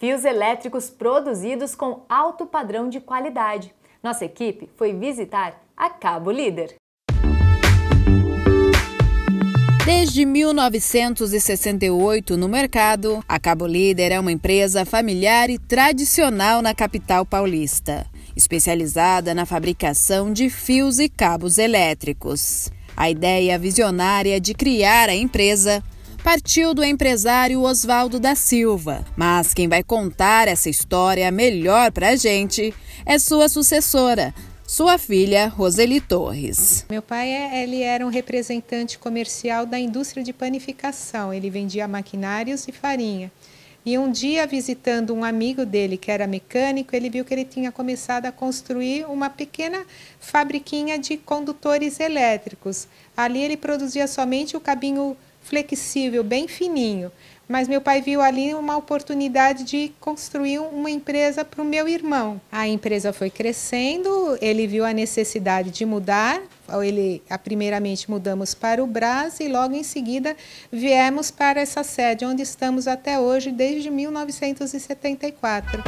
Fios elétricos produzidos com alto padrão de qualidade. Nossa equipe foi visitar a Cabo Líder. Desde 1968, no mercado, a Cabo Líder é uma empresa familiar e tradicional na capital paulista, especializada na fabricação de fios e cabos elétricos. A ideia visionária de criar a empresa partiu do empresário Oswaldo da Silva. Mas quem vai contar essa história melhor para a gente é sua sucessora, sua filha Roseli Torres. Meu pai é, ele era um representante comercial da indústria de panificação. Ele vendia maquinários e farinha. E um dia, visitando um amigo dele que era mecânico, ele viu que ele tinha começado a construir uma pequena fabriquinha de condutores elétricos. Ali ele produzia somente o cabinho flexível, bem fininho. Mas meu pai viu ali uma oportunidade de construir uma empresa para o meu irmão. A empresa foi crescendo, ele viu a necessidade de mudar. Ele, primeiramente mudamos para o Brás e logo em seguida viemos para essa sede onde estamos até hoje desde 1974.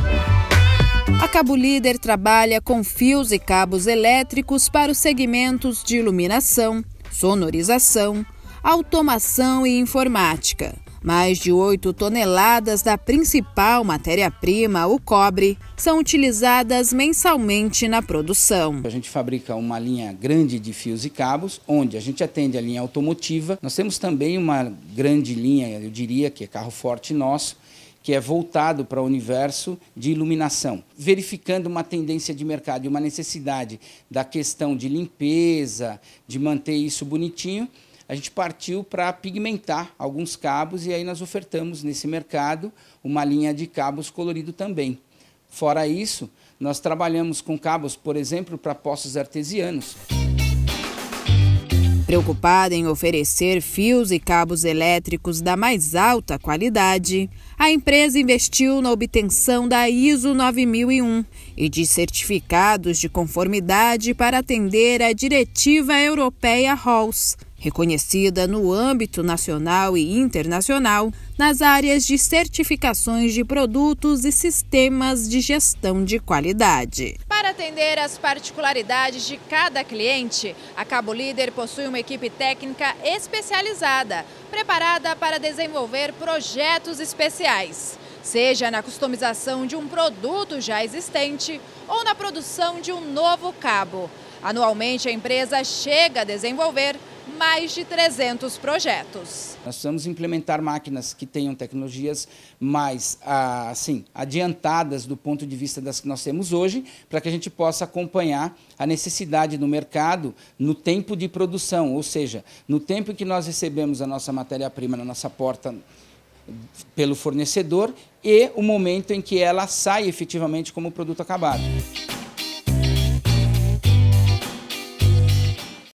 A Cabo Líder trabalha com fios e cabos elétricos para os segmentos de iluminação, sonorização, automação e informática. Mais de 8 toneladas da principal matéria-prima, o cobre, são utilizadas mensalmente na produção. A gente fabrica uma linha grande de fios e cabos, onde a gente atende a linha automotiva. Nós temos também uma grande linha, eu diria que é carro forte nosso, que é voltado para o universo de iluminação, verificando uma tendência de mercado e uma necessidade da questão de limpeza, de manter isso bonitinho a gente partiu para pigmentar alguns cabos e aí nós ofertamos nesse mercado uma linha de cabos colorido também. Fora isso, nós trabalhamos com cabos, por exemplo, para poços artesianos. Preocupada em oferecer fios e cabos elétricos da mais alta qualidade, a empresa investiu na obtenção da ISO 9001 e de certificados de conformidade para atender à Diretiva Europeia ROLS, reconhecida no âmbito nacional e internacional nas áreas de certificações de produtos e sistemas de gestão de qualidade atender às particularidades de cada cliente, a Cabo Líder possui uma equipe técnica especializada, preparada para desenvolver projetos especiais, seja na customização de um produto já existente ou na produção de um novo cabo. Anualmente, a empresa chega a desenvolver mais de 300 projetos. Nós precisamos implementar máquinas que tenham tecnologias mais ah, assim, adiantadas do ponto de vista das que nós temos hoje, para que a gente possa acompanhar a necessidade do mercado no tempo de produção, ou seja, no tempo que nós recebemos a nossa matéria-prima na nossa porta pelo fornecedor e o momento em que ela sai efetivamente como produto acabado.